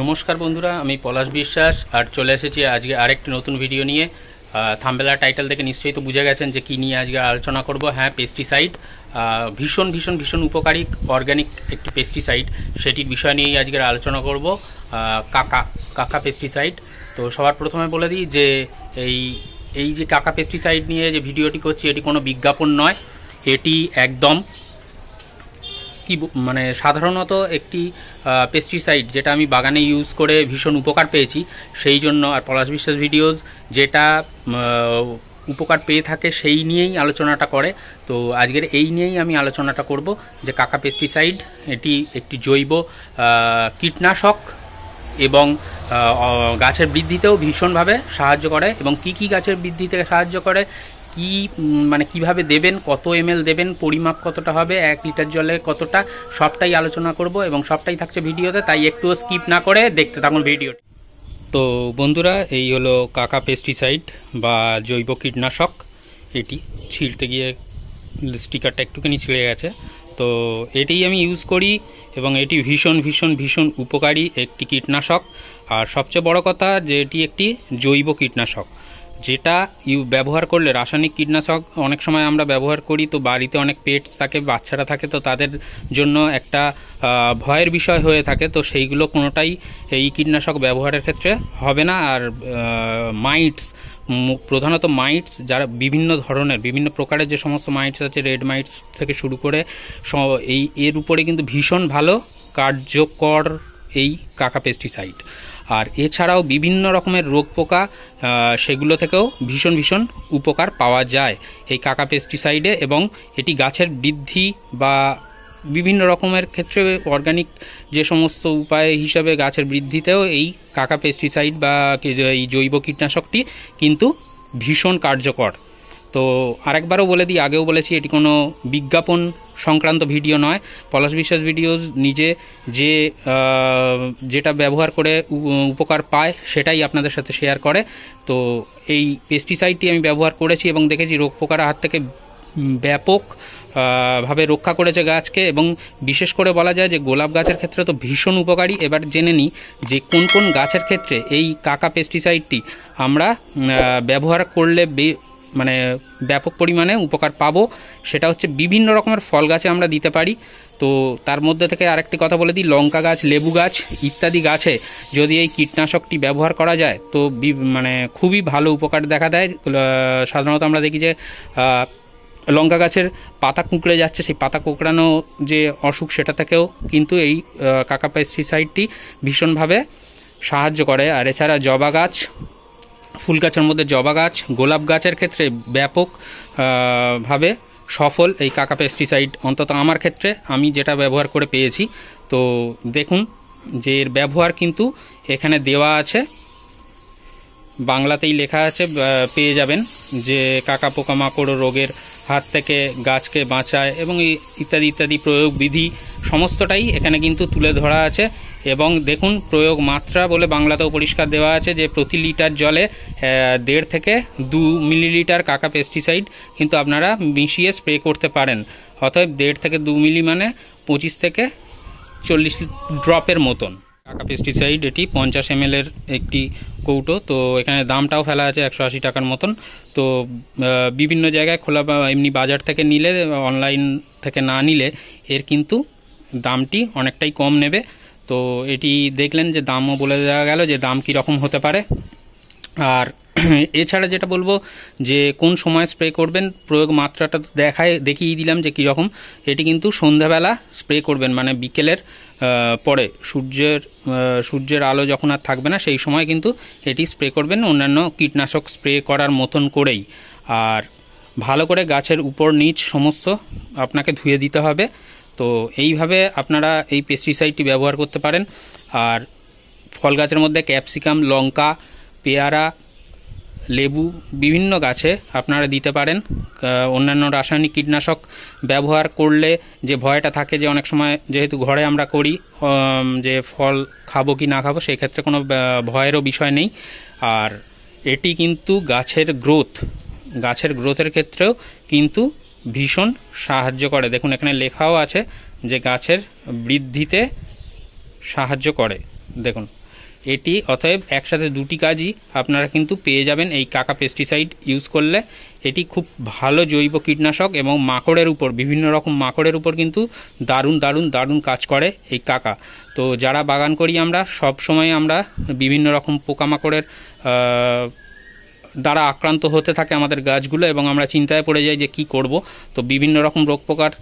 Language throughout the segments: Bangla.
নমস্কার বন্ধুরা আমি পলাশ বিশ্বাস আর চলে এসেছি আজকে আরেকটি নতুন ভিডিও নিয়ে থাম্বেলা টাইটেল থেকে নিশ্চয়ই তো বুঝে গেছেন যে কী নিয়ে আজকে আলোচনা করব হ্যাঁ পেস্টিসাইড ভীষণ ভীষণ ভীষণ উপকারী অর্গ্যানিক একটি পেস্টিসাইড সেটির বিষয় নিয়েই আজকের আলোচনা করব কাকা কাকা পেস্টিসাইড তো সবার প্রথমে বলে দিই যে এই এই যে কাকা পেস্টিসাইড নিয়ে যে ভিডিওটি করছি এটি কোনো বিজ্ঞাপন নয় এটি একদম কি মানে সাধারণত একটি পেস্টিসাইড যেটা আমি বাগানে ইউজ করে ভীষণ উপকার পেয়েছি সেই জন্য আর পলাশ বিশ্বাস ভিডিওজ যেটা উপকার পেয়ে থাকে সেই নিয়েই আলোচনাটা করে তো আজকের এই নিয়েই আমি আলোচনাটা করব যে কাকা পেস্টিসাইড এটি একটি জৈব কীটনাশক এবং গাছের বৃদ্ধিতেও ভীষণভাবে সাহায্য করে এবং কি কি গাছের বৃদ্ধিতে সাহায্য করে কি মানে কিভাবে দেবেন কত এম এল দেবেন পরিমাপ কতটা হবে এক লিটার জলে কতটা সবটাই আলোচনা করব এবং সবটাই থাকছে ভিডিওতে তাই একটুও স্কিপ না করে দেখতে থাকুন ভিডিও তো বন্ধুরা এই হলো কাকা পেস্টিসাইড বা জৈব কীটনাশক এটি ছিঁড়তে গিয়ে স্টিকারটা একটুখানি ছিঁড়ে গেছে তো এটি আমি ইউজ করি এবং এটি ভীষণ ভীষণ ভীষণ উপকারী একটি কীটনাশক আর সবচেয়ে বড় কথা যে এটি একটি জৈব কীটনাশক যেটা ইউ ব্যবহার করলে রাসায়নিক কীটনাশক অনেক সময় আমরা ব্যবহার করি তো বাড়িতে অনেক পেটস থাকে বাচ্চারা থাকে তো তাদের জন্য একটা ভয়ের বিষয় হয়ে থাকে তো সেইগুলো কোনোটাই এই কীটনাশক ব্যবহারের ক্ষেত্রে হবে না আর মাইটস প্রধানত মাইটস যারা বিভিন্ন ধরনের বিভিন্ন প্রকারের যে সমস্ত মাইটস আছে রেড মাইটস থেকে শুরু করে এই এর উপরে কিন্তু ভীষণ ভালো কার্যকর এই কাকা পেস্টিসাইড আর এছাড়াও বিভিন্ন রকমের রোগ পোকা সেগুলো থেকেও ভীষণ ভীষণ উপকার পাওয়া যায় এই কাকা পেস্টিসাইডে এবং এটি গাছের বৃদ্ধি বা বিভিন্ন রকমের ক্ষেত্রে অর্গানিক যে সমস্ত উপায় হিসাবে গাছের বৃদ্ধিতেও এই কাকা পেস্টিসাইড বা এই জৈব কীটনাশকটি কিন্তু ভীষণ কার্যকর তো আরেকবারও বলে দিই আগেও বলেছি এটি কোনো বিজ্ঞাপন সংক্রান্ত ভিডিও নয় পলাশ বিশ্বাস ভিডিওস নিজে যে যেটা ব্যবহার করে উপকার পায় সেটাই আপনাদের সাথে শেয়ার করে তো এই পেস্টিসাইডটি আমি ব্যবহার করেছি এবং দেখেছি রোগ পোকার হাত থেকে ব্যাপক ভাবে রক্ষা করেছে গাছকে এবং বিশেষ করে বলা যায় যে গোলাপ গাছের ক্ষেত্রে তো ভীষণ উপকারী এবার জেনে নিই যে কোন কোন গাছের ক্ষেত্রে এই কাকা পেস্টিসাইডটি আমরা ব্যবহার করলে মানে ব্যাপক পরিমাণে উপকার পাবো সেটা হচ্ছে বিভিন্ন রকমের ফল গাছে আমরা দিতে পারি তো তার মধ্যে থেকে আরেকটি কথা বলে দিই লঙ্কা গাছ লেবু গাছ ইত্যাদি গাছে যদি এই কীটনাশকটি ব্যবহার করা যায় তো মানে খুবই ভালো উপকার দেখা দেয় সাধারণত আমরা দেখি যে লঙ্কা গাছের পাতা কুঁকড়ে যাচ্ছে সেই পাতা কুঁকড়ানো যে অসুখ সেটা থেকেও কিন্তু এই কাকা পেস্টিসাইডটি ভীষণভাবে সাহায্য করে আর এছাড়া জবা গাছ ফুল গাছের মধ্যে জবা গাছ গোলাপ গাছের ক্ষেত্রে ব্যাপক ভাবে সফল এই কাকা পেস্টিসাইড অন্তত আমার ক্ষেত্রে আমি যেটা ব্যবহার করে পেয়েছি তো দেখুন যে এর ব্যবহার কিন্তু এখানে দেওয়া আছে বাংলাতেই লেখা আছে পেয়ে যাবেন যে কাকা পোকামাকড় রোগের হাত থেকে গাছকে বাঁচায় এবং ইত্যাদি ইত্যাদি প্রয়োগ বিধি সমস্তটাই এখানে কিন্তু তুলে ধরা আছে এবং দেখুন প্রয়োগ মাত্রা বলে বাংলাতেও পরিষ্কার দেওয়া আছে যে প্রতি লিটার জলে দেড় থেকে দু মিলিলিটার কাকা পেস্টিসাইড কিন্তু আপনারা মিশিয়ে স্প্রে করতে পারেন অতএব দেড় থেকে দু মিলি মানে পঁচিশ থেকে চল্লিশ ড্রপের মতন কাকা পেস্টিসাইড এটি পঞ্চাশ এম এর একটি কৌটো তো এখানে দামটাও ফেলা আছে একশো আশি টাকার মতন তো বিভিন্ন জায়গায় খোলা এমনি বাজার থেকে নিলে অনলাইন থেকে না নিলে এর কিন্তু দামটি অনেকটাই কম নেবে তো এটি দেখলেন যে দামও বলে দেওয়া গেল যে দাম কীরকম হতে পারে আর এছাড়া যেটা বলবো যে কোন সময় স্প্রে করবেন প্রয়োগ মাত্রাটা দেখায় দেখিয়ে দিলাম যে কীরকম এটি কিন্তু সন্ধ্যাবেলা স্প্রে করবেন মানে বিকেলের পরে সূর্যের সূর্যের আলো যখন আর থাকবে না সেই সময় কিন্তু এটি স্প্রে করবেন অন্যান্য কীটনাশক স্প্রে করার মতন করেই আর ভালো করে গাছের উপর নিচ সমস্ত আপনাকে ধুয়ে দিতে হবে তো এইভাবে আপনারা এই পেস্টিসাইডটি ব্যবহার করতে পারেন আর ফল গাছের মধ্যে ক্যাপসিকাম লঙ্কা পেয়ারা লেবু বিভিন্ন গাছে আপনারা দিতে পারেন অন্যান্য রাসায়নিক কীটনাশক ব্যবহার করলে যে ভয়টা থাকে যে অনেক সময় যেহেতু ঘরে আমরা করি যে ফল খাবো কি না খাবো সেক্ষেত্রে কোনো ভয়েরও বিষয় নেই আর এটি কিন্তু গাছের গ্রোথ গাছের গ্রোথের ক্ষেত্রেও কিন্তু ভীষণ সাহায্য করে দেখুন এখানে লেখাও আছে যে গাছের বৃদ্ধিতে সাহায্য করে দেখুন এটি অতএব একসাথে দুটি কাজই আপনারা কিন্তু পেয়ে যাবেন এই কাকা পেস্টিসাইড ইউজ করলে এটি খুব ভালো জৈব কীটনাশক এবং মাকড়ের উপর বিভিন্ন রকম মাকড়ের উপর কিন্তু দারুণ দারুণ দারুণ কাজ করে এই কাকা তো যারা বাগান করি আমরা সব সময় আমরা বিভিন্ন রকম পোকামাকড়ের দ্বারা আক্রান্ত হতে থাকে আমাদের গাছগুলো এবং আমরা চিন্তায় পড়ে যাই যে কি করব তো বিভিন্ন রকম রোগ পোকার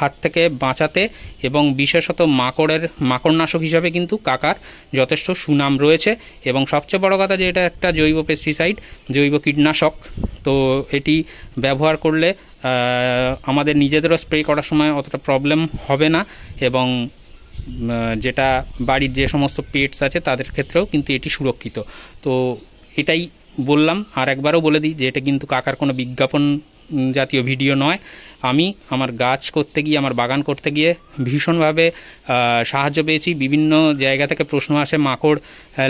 হাত থেকে বাঁচাতে এবং বিশেষত মাকড়ের মাকড়নাশক হিসাবে কিন্তু কাকার যথেষ্ট সুনাম রয়েছে এবং সবচেয়ে বড় কথা যে এটা একটা জৈব পেস্টিসাইড জৈব কীটনাশক তো এটি ব্যবহার করলে আমাদের নিজেদেরও স্প্রে করার সময় অতটা প্রবলেম হবে না এবং যেটা বাড়ির যে সমস্ত পেটস আছে তাদের ক্ষেত্রেও কিন্তু এটি সুরক্ষিত তো এটাই বললাম আর একবারও বলে দিই যে এটা কিন্তু কাকার কোনো বিজ্ঞাপন জাতীয় ভিডিও নয় আমি আমার গাছ করতে গিয়ে আমার বাগান করতে গিয়ে ভীষণভাবে সাহায্য পেয়েছি বিভিন্ন জায়গা থেকে প্রশ্ন আসে মাকড়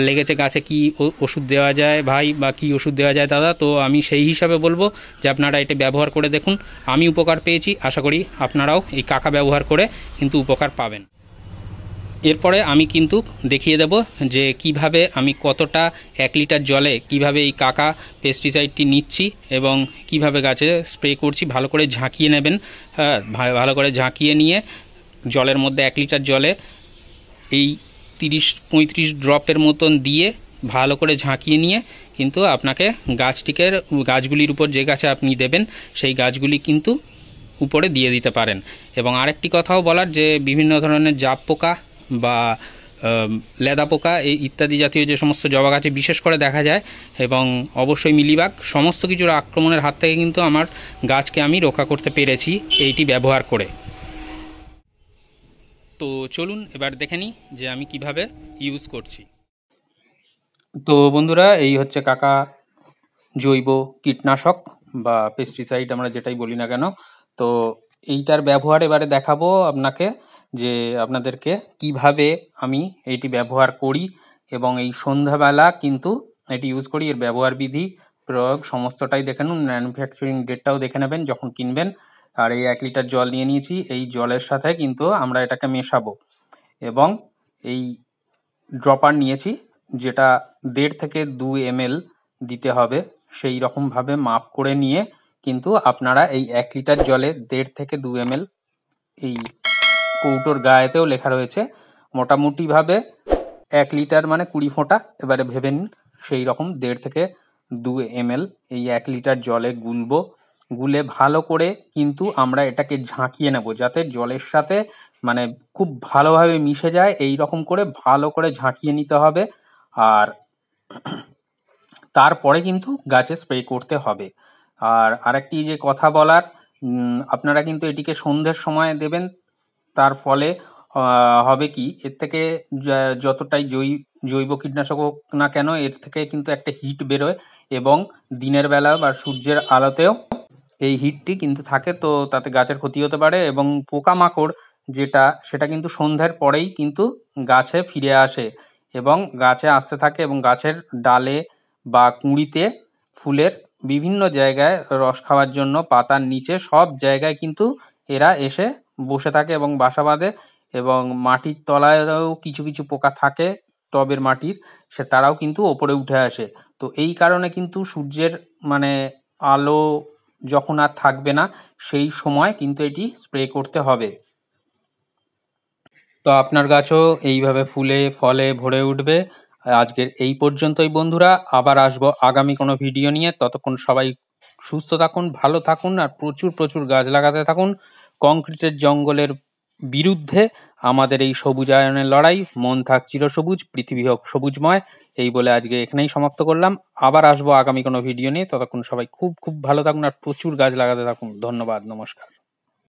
লেগেছে গাছে কি ওষুধ দেওয়া যায় ভাই বা কি ওষুধ দেওয়া যায় দাদা তো আমি সেই হিসাবে বলবো যে আপনারা এটা ব্যবহার করে দেখুন আমি উপকার পেয়েছি আশা করি আপনারাও এই কাকা ব্যবহার করে কিন্তু উপকার পাবেন এরপরে আমি কিন্তু দেখিয়ে দেব যে কিভাবে আমি কতটা এক লিটার জলে কিভাবে এই কাকা পেস্টিসাইডটি নিচ্ছি এবং কিভাবে গাছে স্প্রে করছি ভালো করে ঝাঁকিয়ে নেবেন হ্যাঁ ভালো করে ঝাঁকিয়ে নিয়ে জলের মধ্যে এক লিটার জলে এই তিরিশ পঁয়ত্রিশ ড্রপের মতন দিয়ে ভালো করে ঝাঁকিয়ে নিয়ে কিন্তু আপনাকে গাছটিকে গাছগুলির উপর যে গাছে আপনি দেবেন সেই গাছগুলি কিন্তু উপরে দিয়ে দিতে পারেন এবং আরেকটি কথাও বলার যে বিভিন্ন ধরনের জাপ পোকা বা লেদা পোকা এই ইত্যাদি জাতীয় যে সমস্ত জবা গাছে বিশেষ করে দেখা যায় এবং অবশ্যই মিলিবাগ সমস্ত কিছুর আক্রমণের হাত থেকে কিন্তু আমার গাছকে আমি রক্ষা করতে পেরেছি এইটি ব্যবহার করে তো চলুন এবার দেখে নিই যে আমি কিভাবে ইউজ করছি তো বন্ধুরা এই হচ্ছে কাকা জৈব কীটনাশক বা পেস্টিসাইড আমরা যেটাই বলি না কেন তো এইটার ব্যবহার এবারে দেখাবো আপনাকে যে আপনাদেরকে কিভাবে আমি এটি ব্যবহার করি এবং এই সন্ধ্যাবেলা কিন্তু এটি ইউজ করি এর ব্যবহার বিধি প্রয়োগ সমস্তটাই দেখে নিন ম্যানুফ্যাকচারিং ডেটটাও দেখে নেবেন যখন কিনবেন আর এই এক লিটার জল নিয়ে নিয়েছি এই জলের সাথে কিন্তু আমরা এটাকে মেশাবো এবং এই ড্রপার নিয়েছি যেটা দেড় থেকে দু এম দিতে হবে সেই রকমভাবে মাপ করে নিয়ে কিন্তু আপনারা এই এক লিটার জলে দেড় থেকে দু এম এই কৌটোর গায়েতেও লেখা রয়েছে মোটামুটিভাবে এক লিটার মানে কুড়ি ফোঁটা এবারে ভেবে নিন সেই রকম দেড় থেকে দু এম এই এক লিটার জলে গুলব গুলে ভালো করে কিন্তু আমরা এটাকে ঝাঁকিয়ে নেব যাতে জলের সাথে মানে খুব ভালোভাবে মিশে যায় এই রকম করে ভালো করে ঝাঁকিয়ে নিতে হবে আর তারপরে কিন্তু গাছে স্প্রে করতে হবে আর আরেকটি যে কথা বলার আপনারা কিন্তু এটিকে সন্ধ্যের সময় দেবেন তার ফলে হবে কি এর থেকে যতটাই জৈ জৈব কীটনাশক হোক না কেন এর থেকে কিন্তু একটা হিট বেরোয় এবং দিনের বেলা বা সূর্যের আলোতেও এই হিটটি কিন্তু থাকে তো তাতে গাছের ক্ষতি হতে পারে এবং পোকামাকড় যেটা সেটা কিন্তু সন্ধ্যার পরেই কিন্তু গাছে ফিরে আসে এবং গাছে আসতে থাকে এবং গাছের ডালে বা কুঁড়িতে ফুলের বিভিন্ন জায়গায় রস খাওয়ার জন্য পাতার নিচে সব জায়গায় কিন্তু এরা এসে বসে থাকে এবং বাসা বাঁধে এবং মাটির তলায়ও কিছু কিছু পোকা থাকে টবের মাটির সে তারাও কিন্তু ওপরে উঠে আসে তো এই কারণে কিন্তু সূর্যের মানে আলো যখন আর থাকবে না সেই সময় কিন্তু এটি স্প্রে করতে হবে তো আপনার গাছও এইভাবে ফুলে ফলে ভরে উঠবে আজকের এই পর্যন্তই বন্ধুরা আবার আসবো আগামী কোনো ভিডিও নিয়ে ততক্ষণ সবাই সুস্থ থাকুন ভালো থাকুন আর প্রচুর প্রচুর গাছ লাগাতে থাকুন কংক্রিটের জঙ্গলের বিরুদ্ধে আমাদের এই সবুজায়নের লড়াই মন থাক চিরসবুজ পৃথিবী হোক সবুজময় এই বলে আজকে এখানেই সমাপ্ত করলাম আবার আসবো আগামী কোনো ভিডিও নিয়ে ততক্ষণ সবাই খুব খুব ভালো থাকুন আর প্রচুর গাছ লাগাতে থাকুন ধন্যবাদ নমস্কার